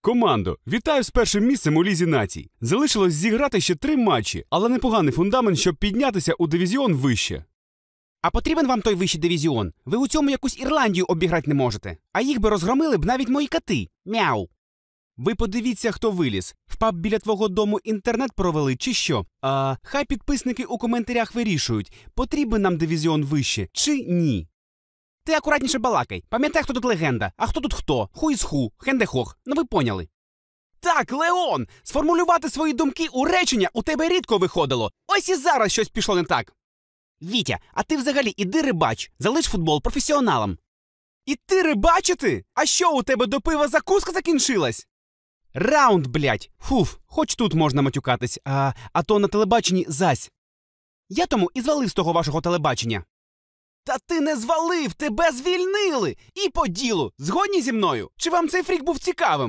Командо, вітаю з першим місцем у лізі націй. Залишилось зіграти ще три матчі, але непоганий фундамент, щоб піднятися у дивізіон вище. А потрібен вам той вищий дивізіон. Ви у цьому якусь Ірландію обіграти не можете. А їх би розгромили б навіть мої кати. Мяу. Ви подивіться, хто виліз. В Впав біля твого дому інтернет провели чи що. А хай підписники у коментарях вирішують, потрібен нам дивізіон вище чи ні. Ти акуратніше балакай. Пам'ятай, хто тут легенда, а хто тут хто, ху із ху, хендехох. Ну ви поняли. Так, Леон, сформулювати свої думки у речення у тебе рідко виходило. Ось і зараз щось пішло не так. Вітя, а ти взагалі іди рибач, залиш футбол професіоналам. І ти рибачити? А що у тебе до пива закуска закінчилась? Раунд, блять. Фуф, хоч тут можна матюкатись, а, а то на телебаченні зась. Я тому і звалив з того вашого телебачення. Та ти не звалив, тебе звільнили! І по ділу! Згодні зі мною? Чи вам цей фрік був цікавим?